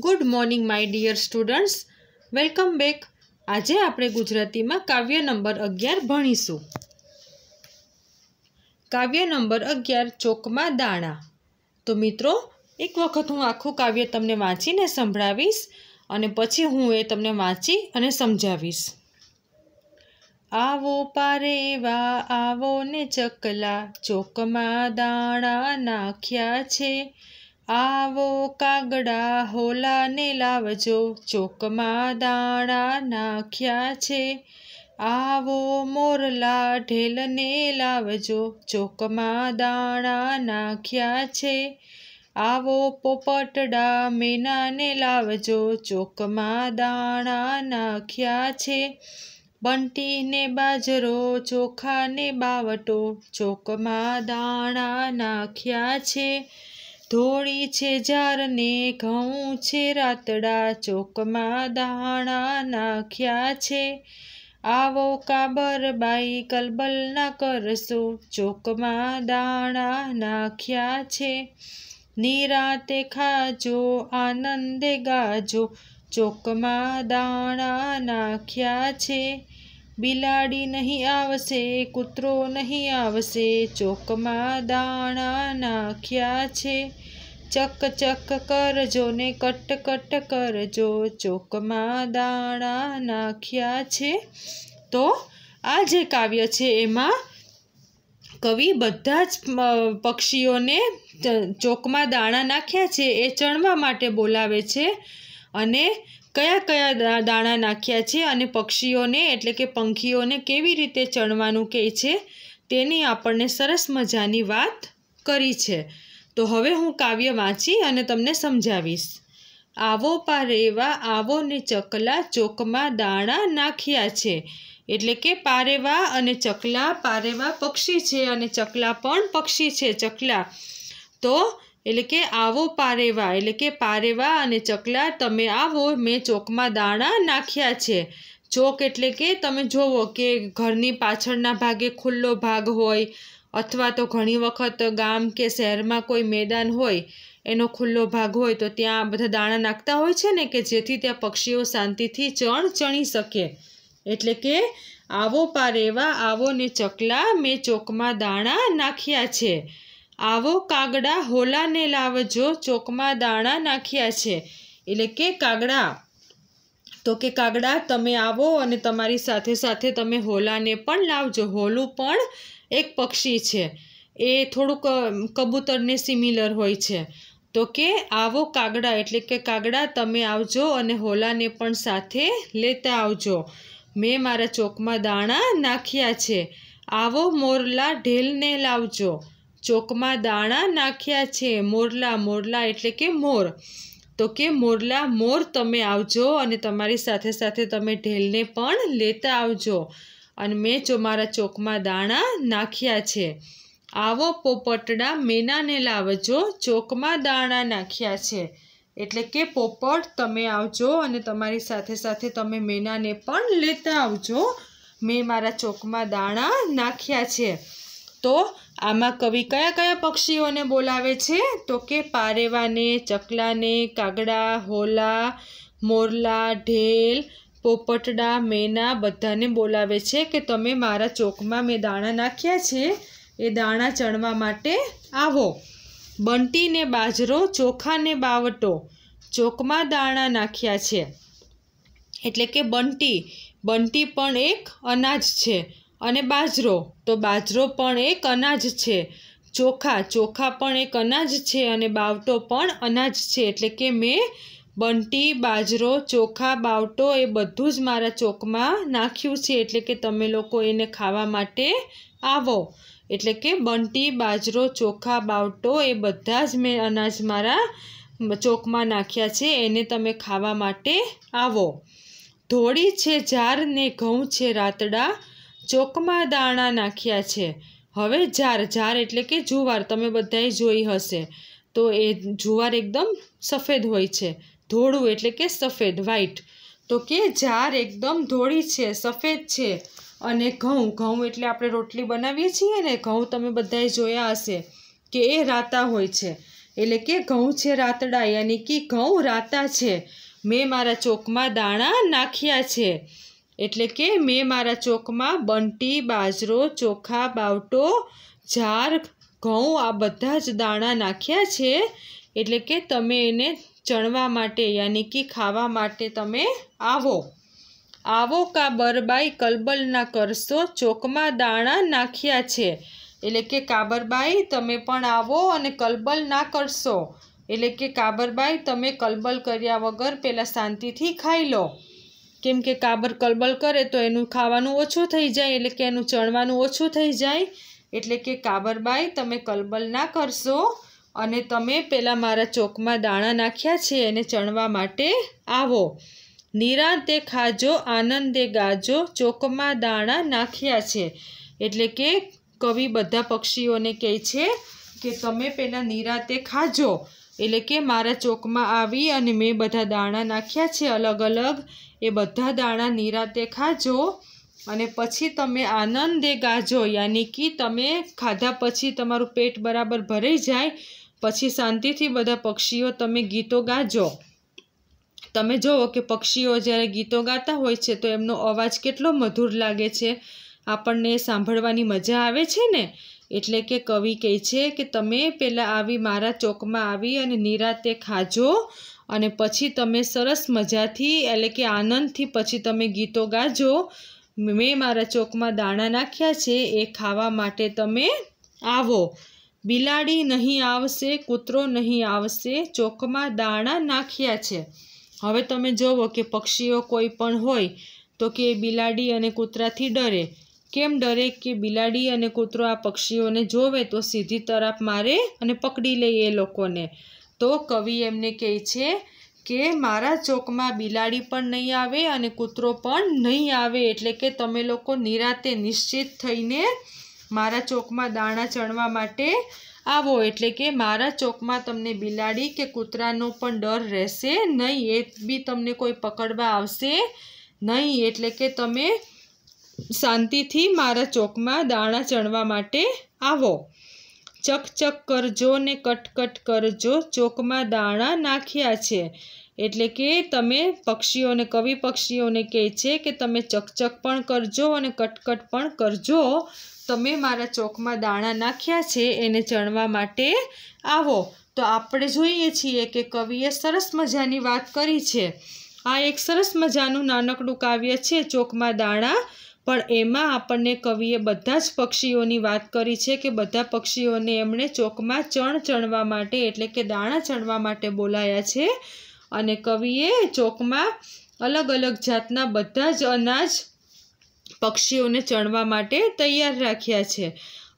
good morning my dear students welcome back આજે આપણે ગુજરાતીમાં કાવ્ય નંબર અગિયાર ભણીશું કાવ્ય નંબર અગિયાર ચોકમાં દાણા તો મિત્રો એક વખત હું આખું કાવ્ય તમને વાંચીને સંભળાવીશ અને પછી હું એ તમને વાંચી અને સમજાવીશ આવો પારેવા આવો ને ચકલા ચોકમાં દાણા નાખ્યા છે આવો કાગડા હોલાને લાવજો ચોકમાં દાણા નાખ્યા છે આવો મોરલા ઢેલને લાવજો ચોકમાં દાણા નાખ્યા છે આવો પોપટડા મેનાને લાવજો ચોકમાં દાણા નાખ્યા છે બંટીને બાજરો ચોખાને બાવટો ચોકમાં દાણા નાખ્યા છે ધોળી છે જારને ઘઉં છે રાતડા ચોકમાં દાણા નાખ્યા છે આવો કાબર બાઈ કલબલ ના કરશો ચોકમાં દાણા નાખ્યા છે નિરાતે ખાજો આનંદે ગાજો ચોકમાં દાણા નાખ્યા છે બિલાડી નહીં આવશે કૂતરો નહીં આવશે ચોકમાં દાણા નાખ્યા છે ચક ચક કરજો ને કટ કટ કરજો ચોકમાં દાણા નાખ્યા છે તો આ જે કાવ્ય છે એમાં કવિ બધા જ પક્ષીઓને ચોકમાં દાણા નાખ્યા છે એ ચણવા માટે બોલાવે છે અને કયા કયા દાણા નાખ્યા છે અને પક્ષીઓને એટલે કે પંખીઓને કેવી રીતે ચણવાનું કે છે તેની આપણને સરસ મજાની વાત કરી છે તો હવે હું કાવ્ય વાંચી અને તમને સમજાવીશ આવો પારેવા આવો ને ચકલા ચોકમાં દાણા નાખ્યા છે એટલે કે પારેવા અને ચકલા પારેવા પક્ષી છે અને ચકલા પણ પક્ષી છે ચકલા તો એટલે કે આવો પારેવા એટલે કે પારેવા અને ચકલા તમે આવો મેં ચોકમાં દાણા નાખ્યા છે ચોક એટલે કે તમે જોવો કે ઘરની પાછળના ભાગે ખુલ્લો ભાગ હોય અથવા તો ઘણી વખત ગામ કે શહેરમાં કોઈ મેદાન હોય એનો ખુલ્લો ભાગ હોય તો ત્યાં બધા દાણા નાખતા હોય છે ને કે જેથી ત્યાં પક્ષીઓ શાંતિથી ચણ ચણી શકે એટલે કે આવો પારેવા આવો ને ચકલા મેં ચોકમાં દાણા નાખ્યા છે આવો કાગડા હોલાને લાવજો ચોકમાં દાણા નાખ્યા છે એટલે કે કાગડા તો કે કાગડા તમે આવો અને તમારી સાથે સાથે તમે હોલાને પણ લાવજો હોલું પણ એક પક્ષી છે એ થોડુંક કબૂતરને સિમિલર હોય છે તો કે આવો કાગડા એટલે કે કાગડા તમે આવજો અને હોલાને પણ સાથે લેતા આવજો મેં મારા ચોકમાં દાણા નાખ્યા છે આવો મોરલા ઢેલને લાવજો ચોકમાં દાણા નાખ્યા છે મોરલા મોરલા એટલે કે મોર તો કે મોરલા મોર તમે આવજો અને તમારી સાથે સાથે તમે ઢેલને પણ લેતા આવજો અને મેં જો મારા ચોકમાં દાણા નાખ્યા છે આવો પોપટડા મેનાને લાવજો ચોકમાં દાણા નાખ્યા છે એટલે કે પોપટ તમે આવજો અને તમારી સાથે સાથે તમે મેનાને પણ લેતા આવજો મેં મારા ચોકમાં દાણા નાખ્યા છે તો આમાં કવિ કયા કયા પક્ષીઓને બોલાવે છે તો કે પારેવાને ચકલાને કાગડા હોલા મોરલા ઢેલ પોપટડા મેના બધાને બોલાવે છે કે તમે મારા ચોકમાં મેં દાણા નાખ્યા છે એ દાણા ચણવા માટે આવો બંટીને બાજરો ચોખાને બાવટો ચોકમાં દાણા નાખ્યા છે એટલે કે બંટી બંટી પણ એક અનાજ છે અને બાજરો તો બાજરો પણ એક અનાજ છે ચોખા ચોખા પણ એક અનાજ છે અને બાવટો પણ અનાજ છે એટલે કે મેં બંટી બાજરો ચોખા બાવટો એ બધું જ મારા ચોકમાં નાખ્યું છે એટલે કે તમે લોકો એને ખાવા માટે આવો એટલે કે બંટી બાજરો ચોખા બાવટો એ બધા જ મેં અનાજ મારા ચોકમાં નાખ્યા છે એને તમે ખાવા માટે આવો ધોળી છે ઝાર ને ઘઉં છે રાતડા ચોકમાં દાણા નાખ્યા છે હવે જાર ઝાર એટલે કે જુવાર તમે બધાએ જોઈ હશે તો એ જુવાર એકદમ સફેદ હોય છે ધોળું એટલે કે સફેદ વ્હાઈટ તો કે ઝાર એકદમ ધોળી છે સફેદ છે અને ઘઉં ઘઉં એટલે આપણે રોટલી બનાવીએ છીએ ને ઘઉં તમે બધાએ જોયા હશે કે એ રાતા હોય છે એટલે કે ઘઉં છે રાતડા યાની કે ઘઉં રાતા છે મેં મારા ચોકમાં દાણા નાખ્યા છે એટલે કે મેં મારા ચોકમાં બંટી બાજરો ચોખા બાવટો જાર ઘઉં આ બધા જ દાણા નાખ્યા છે એટલે કે તમે એને ચણવા માટે યાની કે ખાવા માટે તમે આવો આવો કા બરબાઈ કલબલના કરશો ચોકમાં દાણા નાખ્યા છે એટલે કે કાબરબાઈ તમે પણ આવો અને કલબલ ના કરશો એટલે કે કાબરબાઈ તમે કલબલ કર્યા વગર પહેલાં શાંતિથી ખાઈ લો કેમ કે કાબર કલબલ કરે તો એનું ખાવાનું ઓછું થઈ જાય એટલે કે એનું ચણવાનું ઓછું થઈ જાય એટલે કે કાબરબાઈ તમે કલબલ ના કરશો અને તમે પેલા મારા ચોકમાં દાણા નાખ્યા છે એને ચણવા માટે આવો નિરાંતે ખાજો આનંદે ગાજો ચોકમાં દાણા નાખ્યા છે એટલે કે કવિ બધા પક્ષીઓને કહે છે કે તમે પહેલાં નિરાંતે ખાજો એટલે કે મારા ચોકમાં આવી અને મેં બધા દાણા નાખ્યા છે અલગ અલગ એ બધા દાણા નિરાતે ખાજો અને પછી તમે આનંદે ગાજો યાની કે તમે ખાધા પછી તમારું પેટ બરાબર ભરાઈ જાય પછી શાંતિથી બધા પક્ષીઓ તમે ગીતો ગાજો તમે જુઓ કે પક્ષીઓ જ્યારે ગીતો ગાતા હોય છે તો એમનો અવાજ કેટલો મધુર લાગે છે આપણને સાંભળવાની મજા આવે છે ને એટલે કે કવિ કહે છે કે તમે પહેલાં આવી મારા ચોકમાં આવી અને નિરાતે ખાજો અને પછી તમે સરસ મજાથી એટલે કે આનંદથી પછી તમે ગીતો ગાજો મેં મારા ચોકમાં દાણા નાખ્યા છે એ ખાવા માટે તમે આવો બિલાડી નહીં આવશે કૂતરો નહીં આવશે ચોકમાં દાણા નાખ્યા છે હવે તમે જુઓ કે પક્ષીઓ કોઈ પણ હોય તો કે બિલાડી અને કૂતરાથી ડરે કેમ ડરે કે બિલાડી અને કૂતરો આ પક્ષીઓને જોવે તો સીધી તરફ મારે અને પકડી લે એ લોકોને તો કવિ એમને કહે છે કે મારા ચોકમાં બિલાડી પણ નહીં આવે અને કૂતરો પણ નહીં આવે એટલે કે તમે લોકો નિરાતે નિશ્ચિત થઈને મારા ચોકમાં દાણા ચણવા માટે આવો એટલે કે મારા ચોકમાં તમને બિલાડી કે કૂતરાનો પણ ડર રહેશે નહીં એ બી તમને કોઈ પકડવા આવશે નહીં એટલે કે તમે શાંતિથી મારા ચોકમાં દાણા ચણવા માટે આવો ચકચક કરજો ને કટકટ કરજો ચોકમાં દાણા નાખ્યા છે એટલે કે તમે પક્ષીઓને કવિ પક્ષીઓને કહે છે કે તમે ચકચક પણ કરજો અને કટકટ પણ કરજો તમે મારા ચોકમાં દાણા નાખ્યા છે એને ચણવા માટે આવો તો આપણે જોઈએ છીએ કે કવિએ સરસ મજાની વાત કરી છે આ એક સરસ મજાનું નાનકડું કાવ્ય છે ચોકમાં દાણા પણ એમાં આપણને કવિએ બધા જ પક્ષીઓની વાત કરી છે કે બધા પક્ષીઓને એમણે ચોકમાં ચણ ચણવા માટે એટલે કે દાણા ચણવા માટે બોલાયા છે અને કવિએ ચોકમાં અલગ અલગ જાતના બધા જ અનાજ પક્ષીઓને ચણવા માટે તૈયાર રાખ્યા છે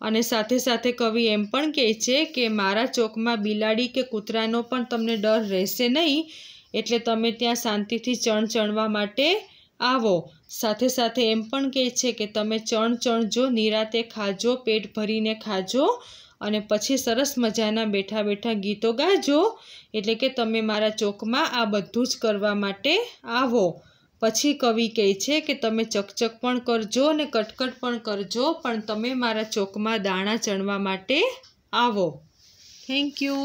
અને સાથે સાથે કવિ એમ પણ કહે છે કે મારા ચોકમાં બિલાડી કે કૂતરાનો પણ તમને ડર રહેશે નહીં એટલે તમે ત્યાં શાંતિથી ચણ ચણવા માટે આવો સાથે સાથે એમ પણ કહે છે કે તમે ચણ ચણજો નિરાતે ખાજો પેટ ભરીને ખાજો અને પછી સરસ મજાના બેઠા બેઠા ગીતો ગાજો એટલે કે તમે મારા ચોકમાં આ બધું જ કરવા માટે આવો પછી કવિ કહે છે કે તમે ચકચક પણ કરજો અને કટકટ પણ કરજો પણ તમે મારા ચોકમાં દાણા ચણવા માટે આવો થેન્ક યુ